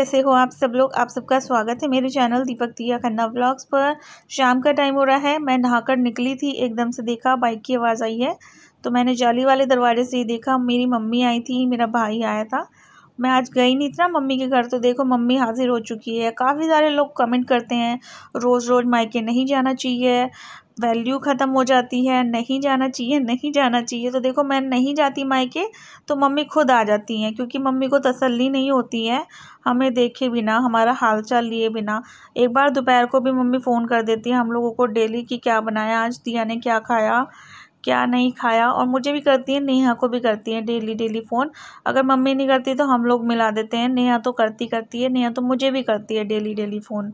कैसे हो आप सब लोग आप सबका स्वागत है मेरे चैनल दीपक दिया खन्ना व्लॉग्स पर शाम का टाइम हो रहा है मैं नहाकर निकली थी एकदम से देखा बाइक की आवाज़ आई है तो मैंने जाली वाले दरवाजे से ही देखा मेरी मम्मी आई थी मेरा भाई आया था मैं आज गई नहीं थी ना मम्मी के घर तो देखो मम्मी हाज़िर हो चुकी है काफ़ी सारे लोग कमेंट करते हैं रोज़ रोज़ मायके नहीं जाना चाहिए वैल्यू ख़त्म हो जाती है नहीं जाना चाहिए नहीं जाना चाहिए तो देखो मैं नहीं जाती मायके तो मम्मी खुद आ जाती हैं क्योंकि मम्मी को तसल्ली नहीं होती है हमें देखे बिना हमारा हाल चाल लिए बिना एक बार दोपहर को भी मम्मी फ़ोन कर देती है हम लोगों को डेली कि क्या बनाया आज दिया ने क्या खाया क्या नहीं खाया और मुझे भी करती है नेहा को भी करती है डेली डेली फ़ोन अगर मम्मी नहीं करती तो हम लोग मिला देते हैं नेहा तो करती करती है नेहा तो मुझे भी करती है डेली डेली फ़ोन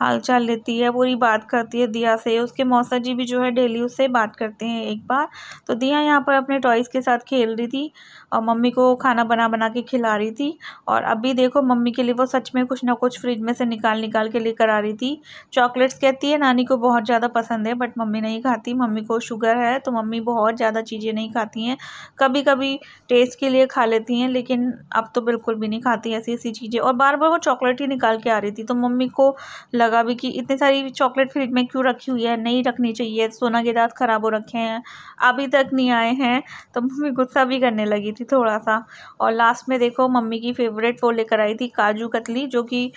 हालचाल लेती है पूरी बात करती है दिया से उसके मौसा जी भी जो है डेली उससे बात करते हैं एक बार तो दिया यहाँ पर अपने टॉयज़ के साथ खेल रही थी और मम्मी को खाना बना बना के खिला रही थी और अभी देखो मम्मी के लिए वो सच में कुछ ना कुछ फ्रिज में से निकाल निकाल के लेकर आ रही थी चॉकलेट्स कहती है नानी को बहुत ज़्यादा पसंद है बट मम्मी नहीं खाती मम्मी को शुगर है तो मम्मी बहुत ज़्यादा चीज़ें नहीं खाती हैं कभी कभी टेस्ट के लिए खा लेती हैं लेकिन अब तो बिल्कुल भी नहीं खाती ऐसी ऐसी चीज़ें और बार बार वो चॉकलेट ही निकाल के आ रही थी तो मम्मी को लग लगा भी कि इतनी सारी चॉकलेट फ्रिज में क्यों रखी हुई है नहीं रखनी चाहिए सोना के दांत ख़राब हो रखे हैं अभी तक नहीं आए हैं तो मम्मी गुस्सा भी करने लगी थी थोड़ा सा और लास्ट में देखो मम्मी की फेवरेट वो लेकर आई थी काजू कतली जो कि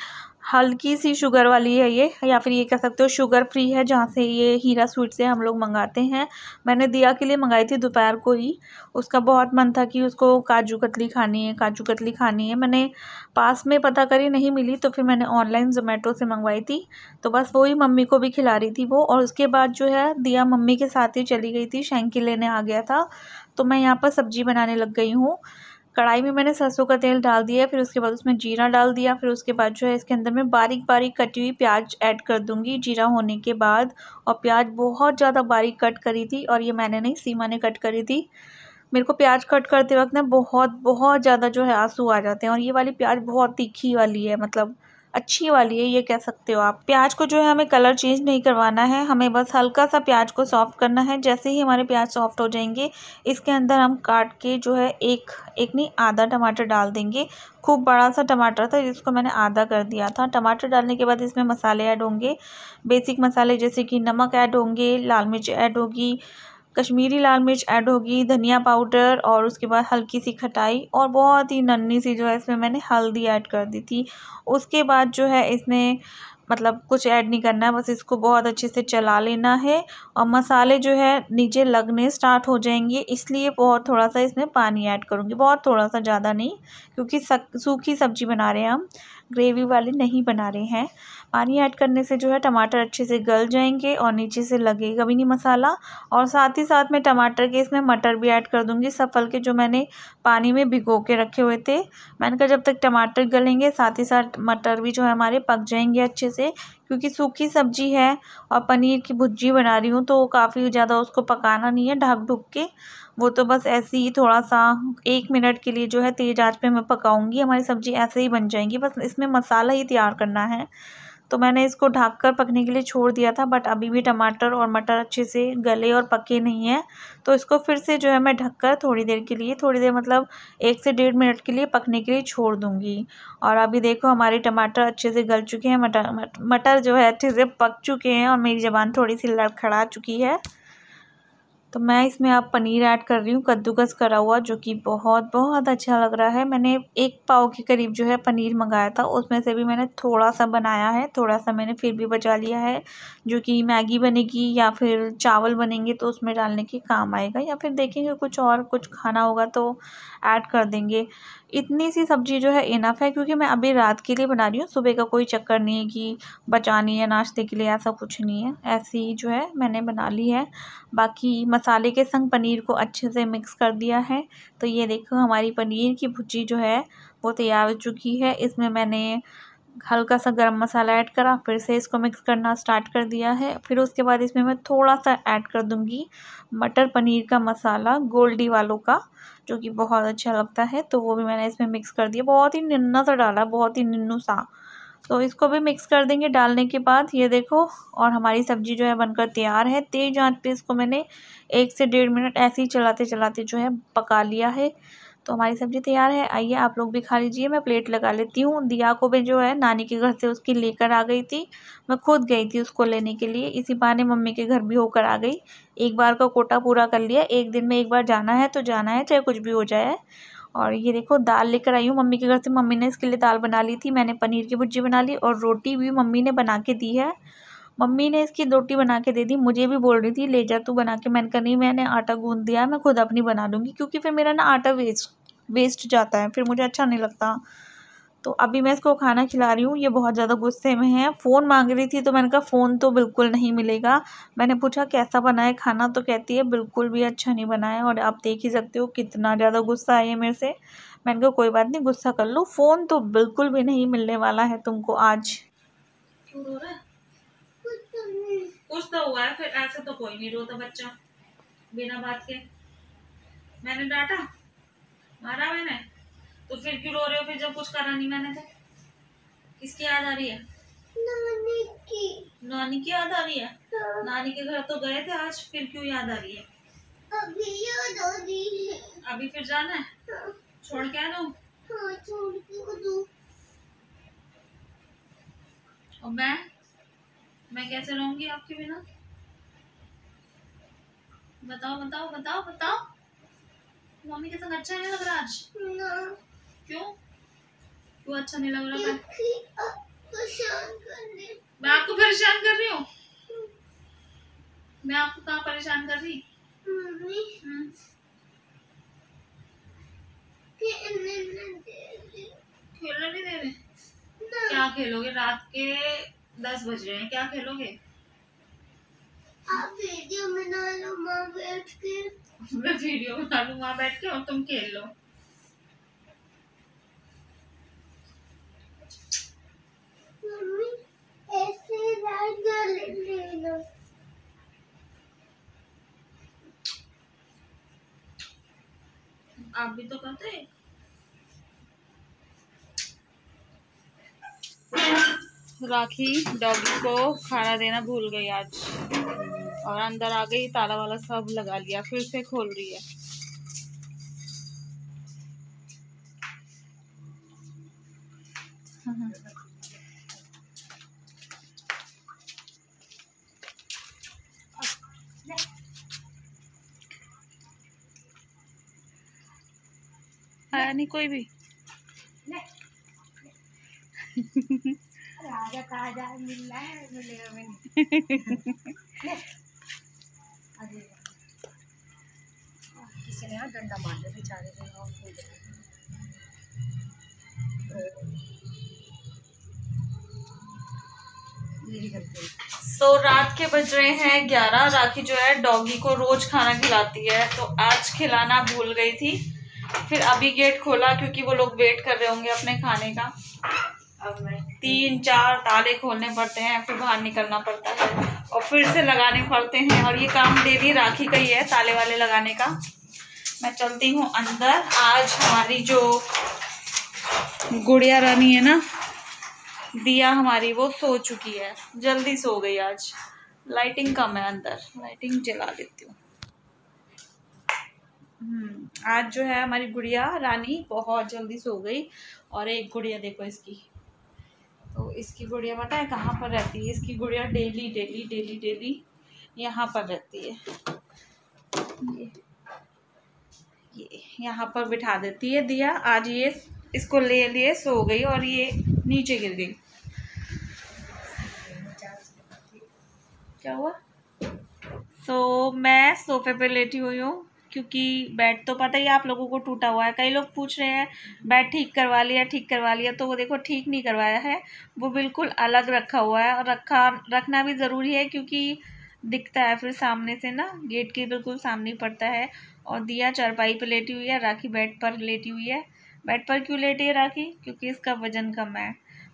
हल्की सी शुगर वाली है ये या फिर ये कह सकते हो शुगर फ्री है जहाँ से ये हीरा स्वीट से हम लोग मंगाते हैं मैंने दिया के लिए मंगाई थी दोपहर को ही उसका बहुत मन था कि उसको काजू कतली खानी है काजू कतली खानी है मैंने पास में पता करी नहीं मिली तो फिर मैंने ऑनलाइन जोमेटो से मंगवाई थी तो बस वही मम्मी को भी खिला रही थी वो और उसके बाद जो है दिया मम्मी के साथ ही चली गई थी शैंकी लेने आ गया था तो मैं यहाँ पर सब्जी बनाने लग गई हूँ कढ़ाई में मैंने सरसों का तेल डाल दिया फिर उसके बाद उसमें जीरा डाल दिया फिर उसके बाद जो है इसके अंदर मैं बारीक बारीक कटी हुई प्याज ऐड कर दूंगी जीरा होने के बाद और प्याज बहुत ज़्यादा बारीक कट करी थी और ये मैंने नहीं सीमा ने कट करी थी मेरे को प्याज कट करते वक्त ना बहुत बहुत ज़्यादा जो है आंसू आ जाते हैं और ये वाली प्याज बहुत तीखी वाली है मतलब अच्छी वाली है ये कह सकते हो आप प्याज को जो है हमें कलर चेंज नहीं करवाना है हमें बस हल्का सा प्याज को सॉफ़्ट करना है जैसे ही हमारे प्याज सॉफ़्ट हो जाएंगे इसके अंदर हम काट के जो है एक एक नहीं आधा टमाटर डाल देंगे खूब बड़ा सा टमाटर था जिसको मैंने आधा कर दिया था टमाटर डालने के बाद इसमें मसाले ऐड होंगे बेसिक मसाले जैसे कि नमक ऐड होंगे लाल मिर्च ऐड होगी कश्मीरी लाल मिर्च ऐड होगी धनिया पाउडर और उसके बाद हल्की सी खटाई और बहुत ही नन्ही सी जो है इसमें मैंने हल्दी ऐड कर दी थी उसके बाद जो है इसमें मतलब कुछ ऐड नहीं करना है बस इसको बहुत अच्छे से चला लेना है और मसाले जो है नीचे लगने स्टार्ट हो जाएंगे इसलिए बहुत थोड़ा सा इसमें पानी ऐड करूँगी बहुत थोड़ा सा ज़्यादा नहीं क्योंकि सूखी सब्जी बना रहे हैं हम ग्रेवी वाली नहीं बना रहे हैं पानी ऐड करने से जो है टमाटर अच्छे से गल जाएंगे और नीचे से लगेगा भी नहीं मसाला और साथ ही साथ मैं टमाटर के इसमें मटर भी ऐड कर दूंगी सफल के जो मैंने पानी में भिगो के रखे हुए थे मैंने कहा जब तक टमाटर गलेंगे साथ ही साथ मटर भी जो है हमारे पक जाएंगे अच्छे से क्योंकि सूखी सब्जी है और पनीर की भुजी बना रही हूँ तो काफ़ी ज़्यादा उसको पकाना नहीं है ढक ढुक के वो तो बस ऐसे ही थोड़ा सा एक मिनट के लिए जो है तेज़ आँच पे मैं पकाऊंगी हमारी सब्ज़ी ऐसे ही बन जाएंगी बस इसमें मसाला ही तैयार करना है तो मैंने इसको ढाक कर पकने के लिए छोड़ दिया था बट अभी भी टमाटर और मटर अच्छे से गले और पके नहीं हैं तो इसको फिर से जो है मैं ढक कर थोड़ी देर के लिए थोड़ी देर मतलब एक से डेढ़ मिनट के लिए पकने के लिए छोड़ दूँगी और अभी देखो हमारे टमाटर अच्छे से गल चुके हैं मटर मटर जो है अच्छे से पक चुके हैं और मेरी ज़बान थोड़ी सी लड़खड़ा चुकी है तो मैं इसमें अब पनीर ऐड कर रही हूँ कद्दूकस करा हुआ जो कि बहुत बहुत अच्छा लग रहा है मैंने एक पाव के करीब जो है पनीर मंगाया था उसमें से भी मैंने थोड़ा सा बनाया है थोड़ा सा मैंने फिर भी बचा लिया है जो कि मैगी बनेगी या फिर चावल बनेंगे तो उसमें डालने के काम आएगा या फिर देखेंगे कुछ और कुछ खाना होगा तो ऐड कर देंगे इतनी सी सब्ज़ी जो है इनफ है क्योंकि मैं अभी रात के लिए बना रही हूँ सुबह का कोई चक्कर नहीं है कि बचानी है नाश्ते के लिए ऐसा कुछ नहीं है ऐसी जो है मैंने बना ली है बाकी मसाले के संग पनीर को अच्छे से मिक्स कर दिया है तो ये देखो हमारी पनीर की भुजी जो है वो तैयार हो चुकी है इसमें मैंने हल्का सा गरम मसाला ऐड करा फिर से इसको मिक्स करना स्टार्ट कर दिया है फिर उसके बाद इसमें मैं थोड़ा सा ऐड कर दूंगी मटर पनीर का मसाला गोल्डी वालों का जो कि बहुत अच्छा लगता है तो वो भी मैंने इसमें मिक्स कर दिया बहुत ही निन्ना सा डाला बहुत ही निन्नू सा तो इसको भी मिक्स कर देंगे डालने के बाद ये देखो और हमारी सब्ज़ी जो है बनकर तैयार है तेज़ आंच पे इसको मैंने एक से डेढ़ मिनट ऐसे ही चलाते चलाते जो है पका लिया है तो हमारी सब्ज़ी तैयार है आइए आप लोग भी खा लीजिए मैं प्लेट लगा लेती हूँ दिया को भी जो है नानी के घर से उसकी लेकर आ गई थी मैं खुद गई थी उसको लेने के लिए इसी बहाने मम्मी के घर भी होकर आ गई एक बार का कोटा पूरा कर लिया एक दिन में एक बार जाना है तो जाना है चाहे कुछ भी हो जाए और ये देखो दाल लेकर आई हूँ मम्मी के घर से मम्मी ने इसके लिए दाल बना ली थी मैंने पनीर की भुजी बना ली और रोटी भी मम्मी ने बना के दी है मम्मी ने इसकी रोटी बना के दे दी मुझे भी बोल रही थी ले जा तू बना के मैंने कहा नहीं मैंने आटा गूंद दिया है मैं खुद अपनी बना लूँगी क्योंकि फिर मेरा ना आटा वेस्ट वेस्ट जाता है फिर मुझे अच्छा नहीं लगता तो अभी मैं इसको खाना खिला रही हूँ ये बहुत ज़्यादा गुस्से में है फ़ोन मांग रही थी तो मैंने कहा फ़ोन तो बिल्कुल नहीं मिलेगा मैंने पूछा कैसा बना है खाना तो कहती है बिल्कुल भी अच्छा नहीं बना है और आप देख ही सकते हो कितना ज़्यादा गुस्सा आई है मेरे से मैंने कहा कोई बात नहीं गुस्सा कर लो फ़ोन तो बिल्कुल भी नहीं मिलने वाला है तुमको आज कुछ तो हुआ है फिर ऐसे तो कोई नहीं रोता बच्चा बिना बात के मैंने डाटा मारा मैंने तो फिर क्यों रो रहे हो फिर जब कुछ करा नहीं मैंने थे तो? किसकी याद आ रही है नानी की नानी की याद आ रही है हाँ। नानी के घर तो गए थे आज फिर क्यों याद आ रही है अभी याद आ रही है अभी फिर जाना है हाँ। छोड़ के आना हाँ, और मैं मैं कैसे रहूंगी आपके बिना बताओ बताओ बताओ बताओ मम्मी के संग अच्छा नहीं लग रहा आज क्यों क्यों अच्छा नहीं लग रहा मैं आपको परेशान कर रही हूँ हम्म। मैं आपको कहा परेशान कर रही हम्म। खेलने नहीं दे रहे क्या खेलोगे रात के दस बज रहे हैं क्या खेलोगे आप वीडियो बना लो माँ बैठ के मैं वीडियो बना लू माँ बैठ के और तुम खेल लो आप भी तो राखी डॉगी को खाना देना भूल गई आज और अंदर आ गई ताला वाला सब लगा लिया फिर से खोल रही है हाँ हाँ नहीं कोई भी सो so, तो रात के बज रहे हैं ग्यारह राखी जो है डॉगी को रोज खाना खिलाती है तो आज खिलाना भूल गई थी फिर अभी गेट खोला क्योंकि वो लोग वेट कर रहे होंगे अपने खाने का अब तीन चार ताले खोलने पड़ते हैं फिर बाहर निकलना पड़ता है और फिर से लगाने पड़ते हैं और ये काम डेली राखी का ही है ताले वाले लगाने का मैं चलती हूँ अंदर आज हमारी जो गुड़िया रानी है ना दिया हमारी वो सो चुकी है जल्दी सो गई आज लाइटिंग कम है अंदर लाइटिंग जला देती हूँ हम्म, आज जो है हमारी गुड़िया रानी बहुत जल्दी सो गई और एक गुड़िया देखो इसकी तो इसकी गुड़िया पता है कहाँ पर रहती है इसकी गुड़िया डेली डेली डेली डेली यहाँ पर रहती है ये ये यहाँ पर बिठा देती है दिया आज ये इसको ले लिए सो गई और ये नीचे गिर गई क्या हुआ तो so, मैं सोफे पे लेटी हुई हूँ क्योंकि बेड तो पता ही आप लोगों को टूटा हुआ है कई लोग पूछ रहे हैं बेड ठीक करवा लिया ठीक करवा लिया तो वो देखो ठीक नहीं करवाया है वो बिल्कुल अलग रखा हुआ है और रखा रखना भी ज़रूरी है क्योंकि दिखता है फिर सामने से ना गेट के बिल्कुल सामने पड़ता है और दिया चारपाई पर लेटी हुई है राखी बेड पर लेटी हुई है बेड पर क्यों लेटी है राखी क्योंकि इसका वजन कम है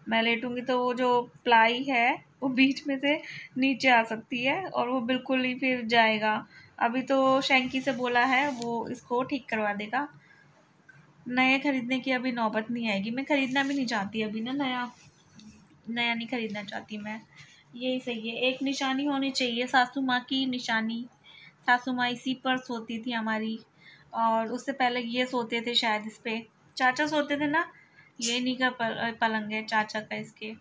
मैं लेटूंगी तो वो जो प्लाई है वो बीच में से नीचे आ सकती है और वो बिल्कुल ही फिर जाएगा अभी तो शेंकी से बोला है वो इसको ठीक करवा देगा नए ख़रीदने की अभी नौबत नहीं आएगी मैं ख़रीदना भी नहीं चाहती अभी ना नया नया नहीं ख़रीदना चाहती मैं यही सही है एक निशानी होनी चाहिए सासू माँ की निशानी सासू माँ इसी पर सोती थी हमारी और उससे पहले ये सोते थे शायद इस पर चाचा सोते थे ना ये नहीं का पलंग है चाचा का इसके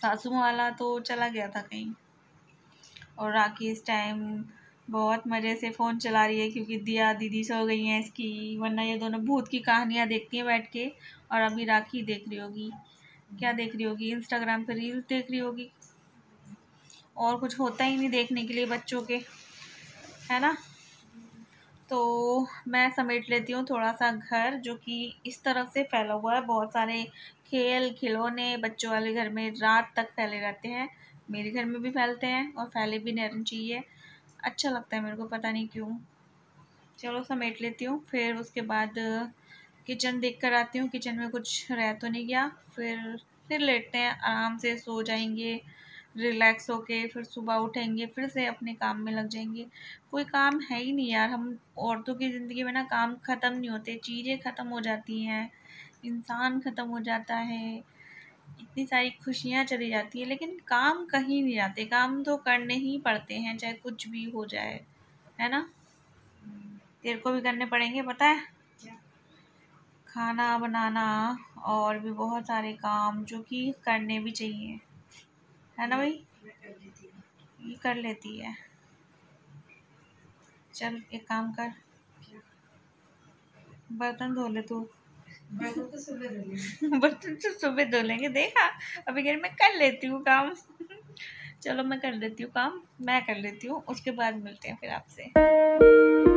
सासू वाला तो चला गया था कहीं और राखी इस टाइम बहुत मज़े से फ़ोन चला रही है क्योंकि दिया दीदी सो गई हैं इसकी वरना ये दोनों भूत की कहानियाँ देखती हैं बैठ के और अभी राखी देख रही होगी क्या देख रही होगी इंस्टाग्राम पर रील्स देख रही होगी और कुछ होता ही नहीं देखने के लिए बच्चों के है ना तो मैं समेट लेती हूँ थोड़ा सा घर जो कि इस तरफ से फैला हुआ है बहुत सारे खेल खिलौने बच्चों वाले घर में रात तक फैले रहते हैं मेरे घर में भी फैलते हैं और फैले भी नहीं चाहिए अच्छा लगता है मेरे को पता नहीं क्यों चलो समेट लेती हूँ फिर उसके बाद किचन देख कर आती हूँ किचन में कुछ रह तो नहीं गया फिर फिर लेटते हैं आराम से सो जाएंगे रिलैक्स होके फिर सुबह उठेंगे फिर से अपने काम में लग जाएंगे कोई काम है ही नहीं यार हम औरतों की ज़िंदगी में ना काम ख़त्म नहीं होते चीज़ें ख़त्म हो जाती हैं इंसान ख़त्म हो जाता है इतनी सारी खुशियाँ चली जाती है लेकिन काम कहीं नहीं जाते काम तो करने ही पड़ते हैं चाहे कुछ भी हो जाए है ना तेरे को भी करने पड़ेंगे पता है खाना बनाना और भी बहुत सारे काम जो कि करने भी चाहिए है ना भाई ये कर लेती है चल एक काम कर बर्तन धो ले तू बर्तन तो, तो सुबह धो तो सुबह लेंगे देखा अभी कह मैं कर लेती हूँ काम चलो मैं कर लेती हूँ काम मैं कर लेती हूँ उसके बाद मिलते हैं फिर आपसे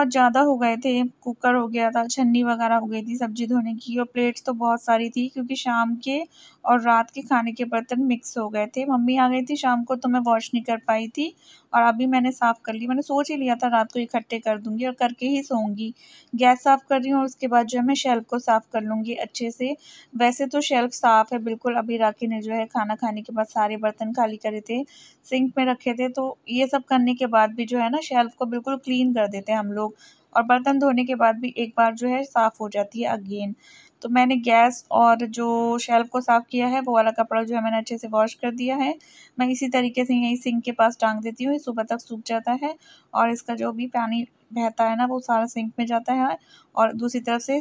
बहुत ज़्यादा हो गए थे कुकर हो गया था छन्नी वगैरह हो गई थी सब्ज़ी धोने की और प्लेट्स तो बहुत सारी थी क्योंकि शाम के और रात के खाने के बर्तन मिक्स हो गए थे मम्मी आ गई थी शाम को तो मैं वॉश नहीं कर पाई थी और अभी मैंने साफ़ कर ली मैंने सोच ही लिया था रात को इकट्ठे कर दूंगी और करके ही सोऊंगी गैस साफ़ कर रही हूँ और उसके बाद जो है मैं शेल्फ़ को साफ़ कर लूँगी अच्छे से वैसे तो शेल्फ़ साफ़ है बिल्कुल अभी राखी ने जो है खाना खाने के बाद सारे बर्तन खाली करे थे सिंक में रखे थे तो ये सब करने के बाद भी जो है ना शेल्फ़ को बिल्कुल क्लीन कर देते हैं हम लोग और बर्तन धोने के बाद भी एक बार जो है साफ़ हो जाती है अगेन तो मैंने गैस और जो शेल्फ़ को साफ़ किया है वो वाला कपड़ा जो है मैंने अच्छे से वॉश कर दिया है मैं इसी तरीके से यहीं सिंक के पास टांग देती हूँ सुबह तक सूख जाता है और इसका जो भी पानी बहता है ना वो सारा सिंक में जाता है और दूसरी तरफ से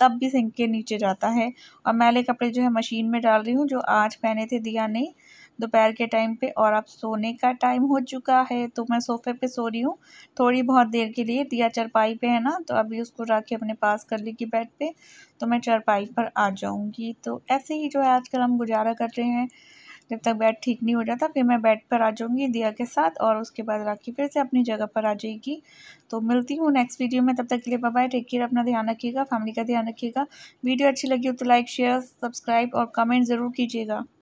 तब भी सिंक के नीचे जाता है और मैले कपड़े जो है मशीन में डाल रही हूँ जो आज पहने थे दिया नहीं दोपहर के टाइम पे और अब सोने का टाइम हो चुका है तो मैं सोफे पे सो रही हूँ थोड़ी बहुत देर के लिए दिया चरपाई पे है ना तो अभी उसको रख के अपने पास कर लेगी बेड पे तो मैं चरपाई पर आ जाऊँगी तो ऐसे ही जो है आजकल हम गुजारा कर रहे हैं जब तक बेड ठीक नहीं हो जाता फिर मैं बेड पर आ जाऊँगी दिया के साथ और उसके बाद राखी फिर से अपनी जगह पर आ जाएगी तो मिलती हूँ नेक्स्ट वीडियो में तब तक के लिए बाय टेक केयर अपना ध्यान रखिएगा फैमिली का ध्यान रखिएगा वीडियो अच्छी लगी हो तो लाइक शेयर सब्सक्राइब और कमेंट ज़रूर कीजिएगा